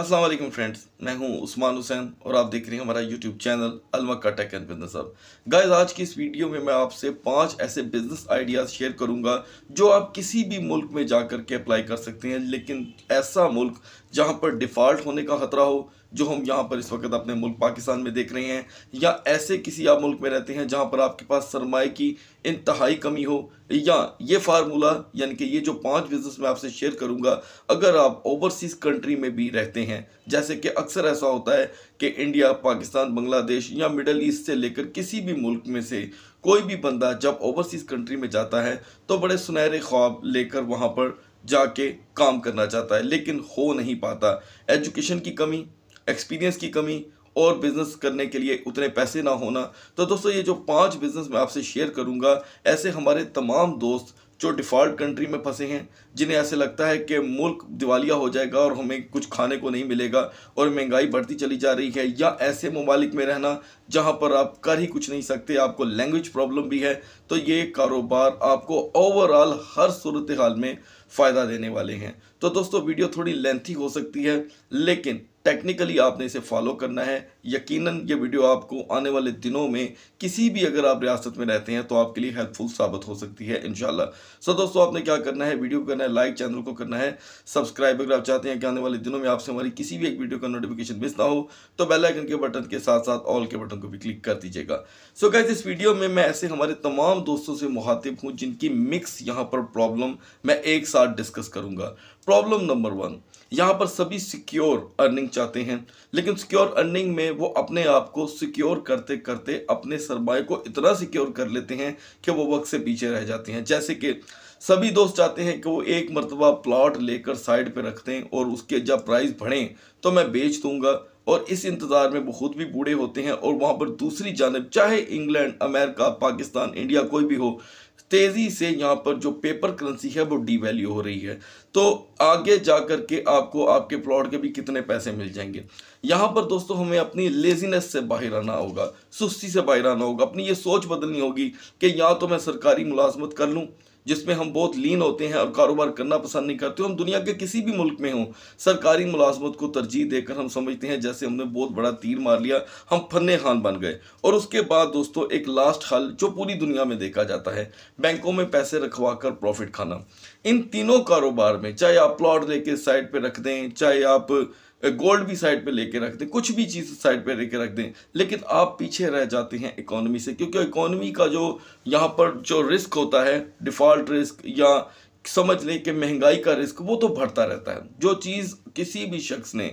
अस्सलाम वालेकुम फ्रेंड्स मैं हूं उस्मान हुसैन और आप देख रहे हैं हमारा यूट्यूब चैनल अलमक्का टेक एंड बिजनेस अब गाइज आज की इस वीडियो में मैं आपसे पांच ऐसे बिजनेस आइडियाज़ शेयर करूंगा जो आप किसी भी मुल्क में जा कर के अप्लाई कर सकते हैं लेकिन ऐसा मुल्क जहां पर डिफ़ॉल्ट होने का ख़तरा हो जो हम यहाँ पर इस वक्त अपने मुल्क पाकिस्तान में देख रहे हैं या ऐसे किसी आप मुल्क में रहते हैं जहाँ पर आपके पास सरमाए की इंतहाई कमी हो या ये फार्मूला यानी कि ये जो पांच बिजनेस मैं आपसे शेयर करूँगा अगर आप ओवरसीज़ कंट्री में भी रहते हैं जैसे कि अक्सर ऐसा होता है कि इंडिया पाकिस्तान बांग्लादेश या मिडल ईस्ट से लेकर किसी भी मुल्क में से कोई भी बंदा जब ओवरसीज़ कंट्री में जाता है तो बड़े सुनहरे ख्वाब लेकर वहाँ पर जाके काम करना चाहता है लेकिन हो नहीं पाता एजुकेशन की कमी एक्सपीरियंस की कमी और बिज़नेस करने के लिए उतने पैसे ना होना तो दोस्तों ये जो पांच बिज़नेस मैं आपसे शेयर करूंगा ऐसे हमारे तमाम दोस्त जो डिफ़ॉल्ट कंट्री में फंसे हैं जिन्हें ऐसे लगता है कि मुल्क दिवालिया हो जाएगा और हमें कुछ खाने को नहीं मिलेगा और महंगाई बढ़ती चली जा रही है या ऐसे ममालिक में रहना जहाँ पर आप कर ही कुछ नहीं सकते आपको लैंग्वेज प्रॉब्लम भी है तो ये कारोबार आपको ओवरऑल हर सूरत हाल में फ़ायदा देने वाले हैं तो दोस्तों वीडियो थोड़ी लेंथी हो सकती है लेकिन टेक्निकली आपने इसे फॉलो करना है यकीनन ये वीडियो आपको आने वाले दिनों में किसी भी अगर आप रियासत में रहते हैं तो आपके लिए हेल्पफुल साबित हो सकती है इनशाला सो दोस्तों आपने क्या करना है वीडियो को करना है लाइक चैनल को करना है सब्सक्राइब अगर आप चाहते हैं कि आने वाले दिनों में आपसे हमारी किसी भी एक वीडियो का नोटिफिकेशन मिस ना हो तो बेलाइकन के बटन के साथ साथ ऑल के बटन को भी क्लिक कर दीजिएगा सो गैस इस वीडियो में मैं ऐसे हमारे तमाम दोस्तों से मुहातिब हूँ जिनकी मिक्स यहाँ पर प्रॉब्लम मैं एक साल साथ डिस्कस करूंगा प्रॉब्लम नंबर वन यहाँ पर सभी सिक्योर अर्निंग चाहते हैं लेकिन सिक्योर अर्निंग में वो अपने आप को सिक्योर करते करते अपने सरमाए को इतना सिक्योर कर लेते हैं कि वो वक्त से पीछे रह जाते हैं जैसे कि सभी दोस्त चाहते हैं कि वो एक मरतबा प्लॉट लेकर साइड पे रख दें और उसके जब प्राइस बढ़ें तो मैं बेच दूंगा और इस इंतज़ार में वो खुद भी बूढ़े होते हैं और वहाँ पर दूसरी जानब चाहे इंग्लैंड अमेरिका पाकिस्तान इंडिया कोई भी हो तेज़ी से यहाँ पर जो पेपर करेंसी है वो डीवैल्यू हो रही है तो आगे जा कर के आपको आपके प्लॉट के भी कितने पैसे मिल जाएंगे यहाँ पर दोस्तों हमें अपनी लेजीनेस से बाहर आना होगा सुस्ती से बाहर आना होगा अपनी ये सोच बदलनी होगी कि या तो मैं सरकारी मुलाजमत कर लूँ जिसमें हम बहुत लीन होते हैं और कारोबार करना पसंद नहीं करते हम दुनिया के किसी भी मुल्क में हों सरकारी मुलाजमत को तरजीह देकर हम समझते हैं जैसे हमने बहुत बड़ा तीर मार लिया हम फन्ने खान बन गए और उसके बाद दोस्तों एक लास्ट हल जो पूरी दुनिया में देखा जाता है बैंकों में पैसे रखवा कर प्रॉफिट खाना इन तीनों कारोबार में चाहे आप प्लॉट लेके साइड पे रख दें चाहे आप गोल्ड भी साइड पे लेके रख दें कुछ भी चीज़ साइड पे लेके रख दें लेकिन आप पीछे रह जाते हैं इकोनॉमी से क्योंकि इकोनॉमी का जो यहाँ पर जो रिस्क होता है डिफ़ॉल्ट रिस्क या समझ लें कि महंगाई का रिस्क वो तो बढ़ता रहता है जो चीज़ किसी भी शख्स ने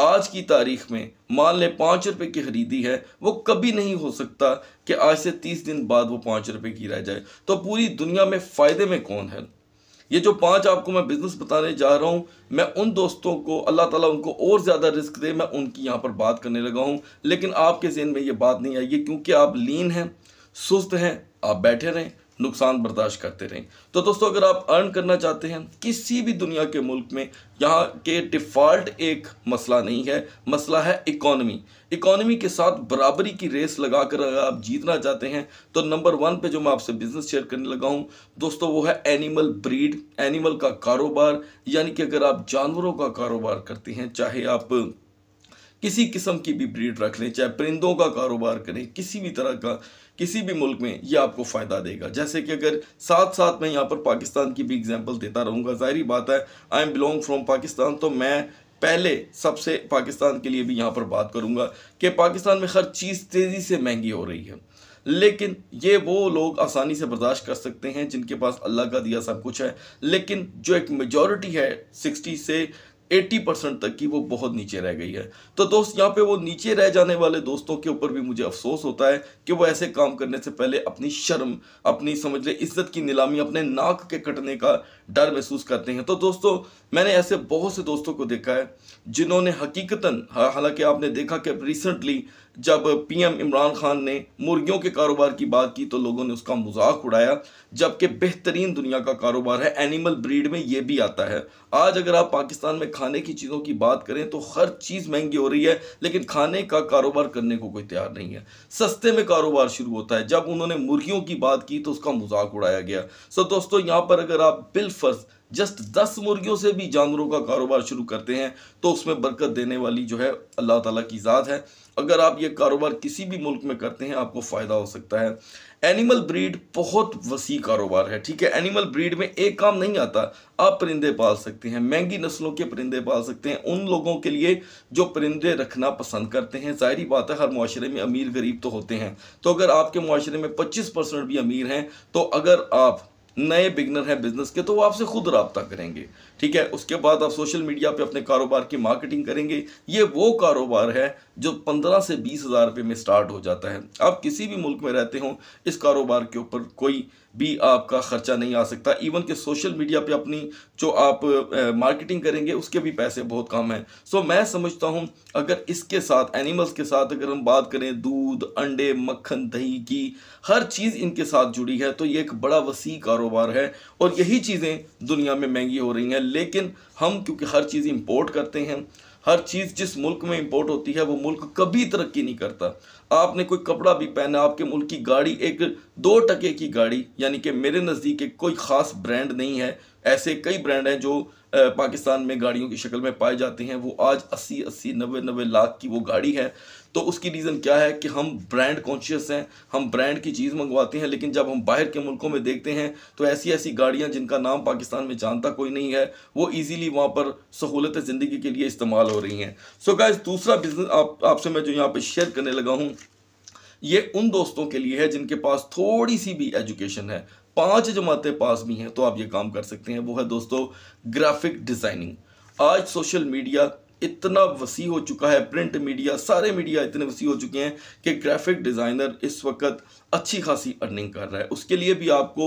आज की तारीख में मान लें पाँच रुपये की खरीदी है वो कभी नहीं हो सकता कि आज से तीस दिन बाद वो पाँच रुपये की रह जाए तो पूरी दुनिया में फ़ायदे में कौन है ये जो पांच आपको मैं बिज़नेस बताने जा रहा हूँ मैं उन दोस्तों को अल्लाह ताला उनको और ज़्यादा रिस्क दे मैं उनकी यहाँ पर बात करने लगा हूँ लेकिन आपके जहन में ये बात नहीं आई क्योंकि आप लीन हैं सुस्त हैं आप बैठे रहें नुकसान बर्दाश्त करते रहें तो दोस्तों अगर आप अर्न करना चाहते हैं किसी भी दुनिया के मुल्क में यहाँ के डिफ़ॉल्ट एक मसला नहीं है मसला है इकॉनमी इकॉनमी के साथ बराबरी की रेस लगा कर अगर आप जीतना चाहते हैं तो नंबर वन पे जो मैं आपसे बिज़नेस शेयर करने लगा हूँ दोस्तों वो है एनिमल ब्रीड एनिमल का कारोबार यानी कि अगर आप जानवरों का कारोबार करते हैं चाहे आप किसी किस्म की भी ब्रीड रख लें चाहे परिंदों का कारोबार करें किसी भी तरह का किसी भी मुल्क में ये आपको फ़ायदा देगा जैसे कि अगर साथ साथ मैं यहाँ पर पाकिस्तान की भी एग्जांपल देता रहूँगा जाहिर बात है I am belong from Pakistan तो मैं पहले सबसे पाकिस्तान के लिए भी यहाँ पर बात करूँगा कि पाकिस्तान में हर चीज़ तेज़ी से महंगी हो रही है लेकिन ये वो लोग आसानी से बर्दाश्त कर सकते हैं जिनके पास अल्लाह का दिया सब कुछ है लेकिन जो एक मेजॉरिटी है सिक्सटी से एट्टी परसेंट तक की वो बहुत नीचे रह गई है तो दोस्त यहाँ पे वो नीचे रह जाने वाले दोस्तों के ऊपर भी मुझे अफसोस होता है कि वो ऐसे काम करने से पहले अपनी शर्म अपनी समझ ले इज्जत की नीलामी अपने नाक के कटने का डर महसूस करते हैं तो दोस्तों मैंने ऐसे बहुत से दोस्तों को देखा है जिन्होंने हकीकता हालांकि आपने देखा कि रिसेंटली जब पीएम इमरान खान ने मुर्गियों के कारोबार की बात की तो लोगों ने उसका मजाक उड़ाया जबकि बेहतरीन दुनिया का कारोबार है एनिमल ब्रीड में ये भी आता है आज अगर आप पाकिस्तान में खाने की चीज़ों की बात करें तो हर चीज़ महंगी हो रही है लेकिन खाने का कारोबार करने को कोई तैयार नहीं है सस्ते में कारोबार शुरू होता है जब उन्होंने मुर्गियों की बात की तो उसका मजाक उड़ाया गया सो दोस्तों यहाँ पर अगर आप बिलफर्स जस्ट दस मुर्गियों से भी जानवरों का कारोबार शुरू करते हैं तो उसमें बरकत देने वाली जो है अल्लाह ताला की ज़ात है अगर आप ये कारोबार किसी भी मुल्क में करते हैं आपको फ़ायदा हो सकता है एनिमल ब्रीड बहुत वसी कारोबार है ठीक है एनिमल ब्रीड में एक काम नहीं आता आप परिंदे पाल सकते हैं महंगी नस्लों के परिंदे पाल सकते हैं उन लोगों के लिए जो परिंदे रखना पसंद करते हैं ज़ाहरी बात है हर माशरे में अमीर गरीब तो होते हैं तो अगर आपके माशरे में पच्चीस परसेंट भी अमीर हैं तो अगर आप नए बिगनर हैं बिजनेस के तो वो आपसे खुद रबता करेंगे ठीक है उसके बाद आप सोशल मीडिया पे अपने कारोबार की मार्केटिंग करेंगे ये वो कारोबार है जो पंद्रह से बीस हज़ार रुपये में स्टार्ट हो जाता है आप किसी भी मुल्क में रहते हों इस कारोबार के ऊपर कोई भी आपका खर्चा नहीं आ सकता इवन के सोशल मीडिया पे अपनी जो आप मार्केटिंग करेंगे उसके भी पैसे बहुत कम हैं सो so, मैं समझता हूँ अगर इसके साथ एनिमल्स के साथ अगर हम बात करें दूध अंडे मक्खन दही की हर चीज़ इनके साथ जुड़ी है तो ये एक बड़ा वसी कारोबार है और यही चीज़ें दुनिया में महंगी हो रही हैं लेकिन हम क्योंकि हर चीज़ इम्पोर्ट करते हैं हर चीज़ जिस मुल्क में इंपोर्ट होती है वो मुल्क कभी तरक्की नहीं करता आपने कोई कपड़ा भी पहना आपके मुल्क की गाड़ी एक दो टके की गाड़ी यानी कि मेरे नज़दीक एक कोई ख़ास ब्रांड नहीं है ऐसे कई ब्रांड हैं जो पाकिस्तान में गाड़ियों की शक्ल में पाए जाते हैं वो आज अस्सी अस्सी नब्बे नब्बे लाख की वो गाड़ी है तो उसकी रीज़न क्या है कि हम ब्रांड कॉन्शियस हैं हम ब्रांड की चीज़ मंगवाते हैं लेकिन जब हम बाहर के मुल्कों में देखते हैं तो ऐसी ऐसी गाड़ियाँ जिनका नाम पाकिस्तान में जानता कोई नहीं है वो ईज़िली वहाँ पर सहूलत ज़िंदगी के लिए इस्तेमाल हो रही हैं सो गाइज दूसरा बिजनेस आप आपसे मैं जो यहाँ पर शेयर करने लगा हूँ ये उन दोस्तों के लिए है जिनके पास थोड़ी सी भी एजुकेशन है पांच जमातें पास भी हैं तो आप ये काम कर सकते हैं वो है दोस्तों ग्राफिक डिज़ाइनिंग आज सोशल मीडिया इतना वसी हो चुका है प्रिंट मीडिया सारे मीडिया इतने वसी हो चुके हैं कि ग्राफिक डिज़ाइनर इस वक्त अच्छी खासी अर्निंग कर रहा है उसके लिए भी आपको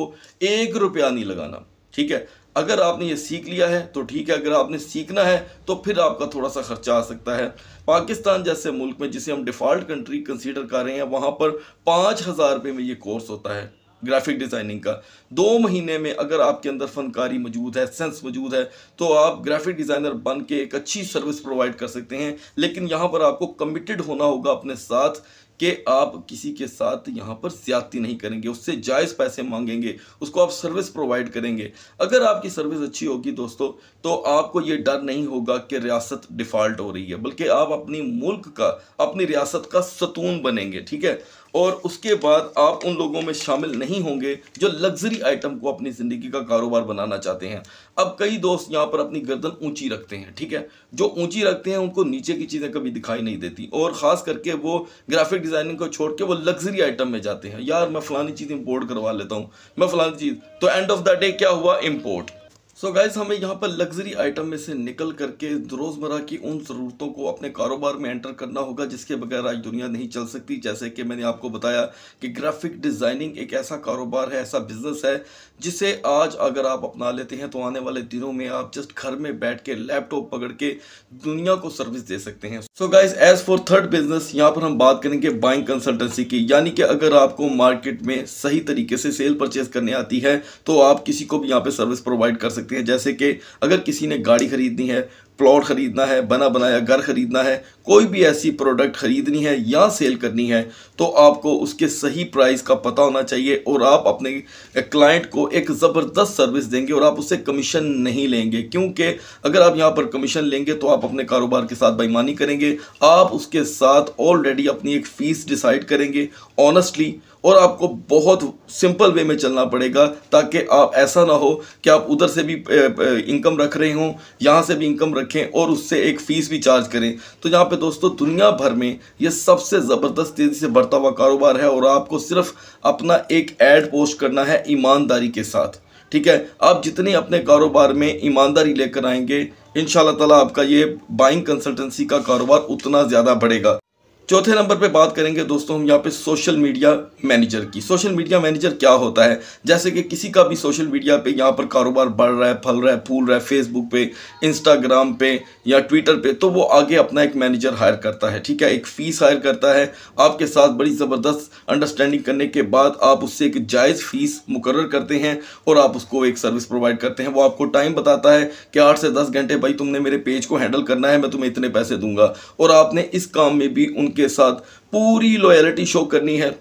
एक रुपया नहीं लगाना ठीक है अगर आपने ये सीख लिया है तो ठीक है अगर आपने सीखना है तो फिर आपका थोड़ा सा खर्चा आ सकता है पाकिस्तान जैसे मुल्क में जिसे हम डिफ़ॉल्ट कंट्री कंसीडर कर रहे हैं वहाँ पर पाँच हज़ार रुपये में ये कोर्स होता है ग्राफिक डिज़ाइनिंग का दो महीने में अगर आपके अंदर फनकारी मौजूद है सेंस मौजूद है तो आप ग्राफिक डिज़ाइनर बन के एक अच्छी सर्विस प्रोवाइड कर सकते हैं लेकिन यहाँ पर आपको कमिटेड होना होगा अपने साथ कि आप किसी के साथ यहाँ पर ज्यादती नहीं करेंगे उससे जायज़ पैसे मांगेंगे उसको आप सर्विस प्रोवाइड करेंगे अगर आपकी सर्विस अच्छी होगी दोस्तों तो आपको ये डर नहीं होगा कि रियासत डिफ़ॉल्ट हो रही है बल्कि आप अपनी मुल्क का अपनी रियासत का सतून बनेंगे ठीक है और उसके बाद आप उन लोगों में शामिल नहीं होंगे जो लग्जरी आइटम को अपनी ज़िंदगी का कारोबार बनाना चाहते हैं अब कई दोस्त यहाँ पर अपनी गर्दन ऊंची रखते हैं ठीक है जो ऊंची रखते हैं उनको नीचे की चीज़ें कभी दिखाई नहीं देती और ख़ास करके वो ग्राफिक डिज़ाइनिंग को छोड़ के वो लग्जरी आइटम में जाते हैं यार मैं फ़लानी चीज़ इम्पोर्ट करवा लेता हूँ मैं फ़लानी चीज़ तो एंड ऑफ द डे क्या हुआ इम्पोर्ट सो so गाइज हमें यहाँ पर लग्जरी आइटम में से निकल करके रोज़मर्रा की उन ज़रूरतों को अपने कारोबार में एंटर करना होगा जिसके बगैर आज दुनिया नहीं चल सकती जैसे कि मैंने आपको बताया कि ग्राफिक डिज़ाइनिंग एक ऐसा कारोबार है ऐसा बिजनेस है जिसे आज अगर आप अपना लेते हैं तो आने वाले दिनों में आप जस्ट घर में बैठ के लैपटॉप पकड़ के दुनिया को सर्विस दे सकते हैं so guys as for third business यहाँ पर हम बात करेंगे बाइंग कंसल्टेंसी की यानी कि अगर आपको मार्केट में सही तरीके से सेल परचेज करने आती है तो आप किसी को भी यहाँ पर सर्विस प्रोवाइड कर सकते सकती हैं जैसे कि अगर किसी ने गाड़ी खरीदनी है प्लॉट ख़रीदना है बना बनाया घर ख़रीदना है कोई भी ऐसी प्रोडक्ट ख़रीदनी है या सेल करनी है तो आपको उसके सही प्राइस का पता होना चाहिए और आप अपने क्लाइंट को एक ज़बरदस्त सर्विस देंगे और आप उससे कमीशन नहीं लेंगे क्योंकि अगर आप यहाँ पर कमीशन लेंगे तो आप अपने कारोबार के साथ बेईमानी करेंगे आप उसके साथ ऑलरेडी अपनी एक फ़ीस डिसाइड करेंगे ऑनेस्टली और आपको बहुत सिंपल वे में चलना पड़ेगा ताकि आप ऐसा ना हो कि आप उधर से भी इनकम रख रहे हों यहाँ से भी इनकम रख रखें और उससे एक फ़ीस भी चार्ज करें तो यहाँ पे दोस्तों दुनिया भर में ये सबसे ज़बरदस्त तेज़ी से बढ़ता हुआ कारोबार है और आपको सिर्फ अपना एक ऐड पोस्ट करना है ईमानदारी के साथ ठीक है आप जितने अपने कारोबार में ईमानदारी लेकर आएंगे इन ताला आपका ये बाइंग कंसल्टेंसी का कारोबार उतना ज़्यादा बढ़ेगा चौथे नंबर पे बात करेंगे दोस्तों हम यहाँ पे सोशल मीडिया मैनेजर की सोशल मीडिया मैनेजर क्या होता है जैसे कि किसी का भी सोशल मीडिया पे यहाँ पर कारोबार बढ़ रहा है फल रहा है फूल रहा है फेसबुक पे इंस्टाग्राम पे या ट्विटर पे तो वो आगे अपना एक मैनेजर हायर करता है ठीक है एक फ़ीस हायर करता है आपके साथ बड़ी ज़बरदस्त अंडरस्टैंडिंग करने के बाद आप उससे एक जायज़ फ़ीस मुकर करते हैं और आप उसको एक सर्विस प्रोवाइड करते हैं वो आपको टाइम बताता है कि आठ से दस घंटे भाई तुमने मेरे पेज को हैंडल करना है मैं तुम्हें इतने पैसे दूंगा और आपने इस काम में भी उन उनके साथ पूरी लॉयलिटी शो करनी है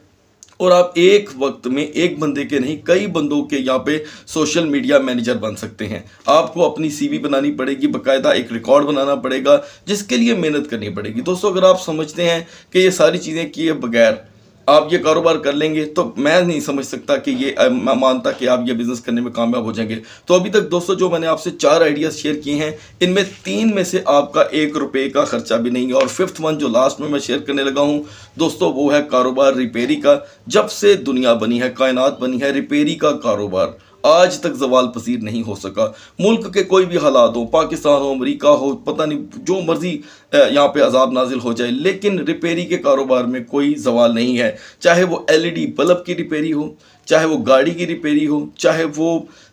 और आप एक वक्त में एक बंदे के नहीं कई बंदों के यहाँ पे सोशल मीडिया मैनेजर बन सकते हैं आपको अपनी सीवी बनानी पड़ेगी बकायदा एक रिकॉर्ड बनाना पड़ेगा जिसके लिए मेहनत करनी पड़ेगी दोस्तों अगर आप समझते हैं कि ये सारी चीज़ें किए बगैर आप ये कारोबार कर लेंगे तो मैं नहीं समझ सकता कि ये मैं मानता कि आप ये बिज़नेस करने में कामयाब हो जाएंगे तो अभी तक दोस्तों जो मैंने आपसे चार आइडियाज़ शेयर किए हैं इनमें तीन में से आपका एक रुपये का खर्चा भी नहीं है और फिफ्थ वन जो लास्ट में मैं शेयर करने लगा हूँ दोस्तों वो है कारोबार रिपेयरी का जब से दुनिया बनी है कायनात बनी है रिपेयरी का कारोबार आज तक जवाल पसीर नहीं हो सका मुल्क के कोई भी हालात हो पाकिस्तान हो अमरीका हो पता नहीं जो मर्जी यहाँ पे अजाब नाजिल हो जाए लेकिन रिपेयरी के कारोबार में कोई जवाल नहीं है चाहे वो डी बल्ब की रिपेयरी हो चाहे वो गाड़ी की रिपेयरी हो चाहे वो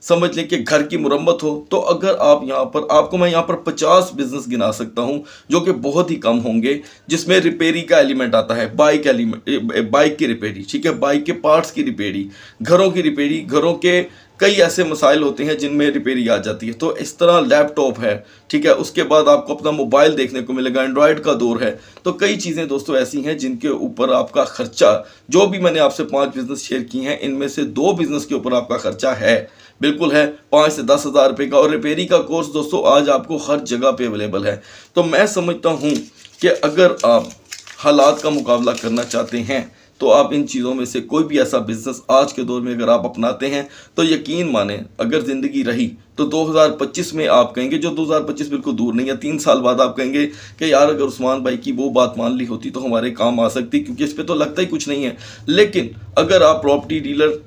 समझ लें कि घर की मुरम्मत हो तो अगर आप यहाँ पर आपको मैं यहाँ पर पचास बिजनेस गिना सकता हूँ जो कि बहुत ही कम होंगे जिसमें रिपेयरी का एलिमेंट आता है बाइक एलिमेंट बाइक की रिपेयरी ठीक है बाइक के पार्ट्स की रिपेयरी घरों की रिपेयरिंग घरों के कई ऐसे मसाइल होते हैं जिनमें रिपेयरी आ जाती है तो इस तरह लैपटॉप है ठीक है उसके बाद आपको अपना मोबाइल देखने को मिलेगा एंड्रॉयड का दौर है तो कई चीज़ें दोस्तों ऐसी हैं जिनके ऊपर आपका खर्चा जो भी मैंने आपसे पाँच बिजनेस शेयर किए हैं इनमें में से दो बिजनेस के ऊपर आपका खर्चा है बिल्कुल है पाँच से दस हज़ार रुपये का और रिपेयरिंग का कोर्स दोस्तों आज आपको हर जगह पे अवेलेबल है तो मैं समझता हूँ कि अगर आप हालात का मुकाबला करना चाहते हैं तो आप इन चीज़ों में से कोई भी ऐसा बिज़नेस आज के दौर में अगर आप अपनाते हैं तो यकीन माने अगर ज़िंदगी रही तो 2025 में आप कहेंगे जो 2025 बिल्कुल दूर नहीं है तीन साल बाद आप कहेंगे कि यार अगर उस्मान भाई की वो बात मान ली होती तो हमारे काम आ सकती क्योंकि इस पर तो लगता ही कुछ नहीं है लेकिन अगर आप प्रॉपर्टी डीलर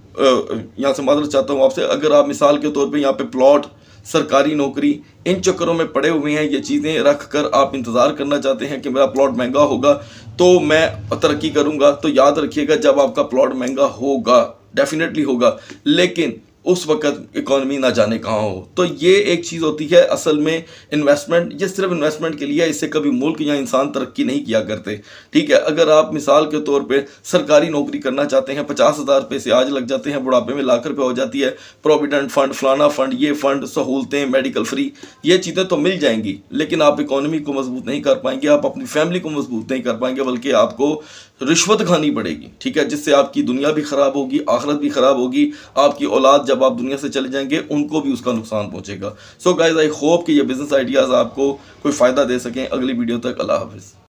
यहाँ से मादर चाहता हूँ आपसे अगर आप मिसाल के तौर पर यहाँ पर प्लॉट सरकारी नौकरी इन चक्करों में पड़े हुए हैं ये चीज़ें रख कर आप इंतज़ार करना चाहते हैं कि मेरा प्लॉट महंगा होगा तो मैं तरक्की करूँगा तो याद रखिएगा जब आपका प्लॉट महंगा होगा डेफिनेटली होगा लेकिन उस वक्त इकोनॉमी ना जाने कहाँ हो तो ये एक चीज़ होती है असल में इन्वेस्टमेंट ये सिर्फ इन्वेस्टमेंट के लिए इससे कभी मुल्क या इंसान तरक्की नहीं किया करते ठीक है अगर आप मिसाल के तौर पे सरकारी नौकरी करना चाहते हैं पचास हज़ार रुपये से आज लग जाते हैं बुढ़ापे में लाख रुपये हो जाती है प्रोविडेंट फंड फलाना फ़ंड ये फ़ंड सहूलतें मेडिकल फ्री ये चीज़ें तो मिल जाएंगी लेकिन आप इकोनॉमी को मजबूत नहीं कर पाएंगे आप अपनी फैमिली को मजबूत नहीं कर पाएंगे बल्कि आपको रिश्वत खानी पड़ेगी ठीक है जिससे आपकी दुनिया भी ख़राब होगी आखरत भी ख़राब होगी आपकी औलाद जब आप दुनिया से चले जाएंगे उनको भी उसका नुकसान पहुंचेगा सो गाइज आई होप कि ये बिजनेस आइडियाज़ आपको कोई फ़ायदा दे सकें अगली वीडियो तक अल्लाह हाफिज़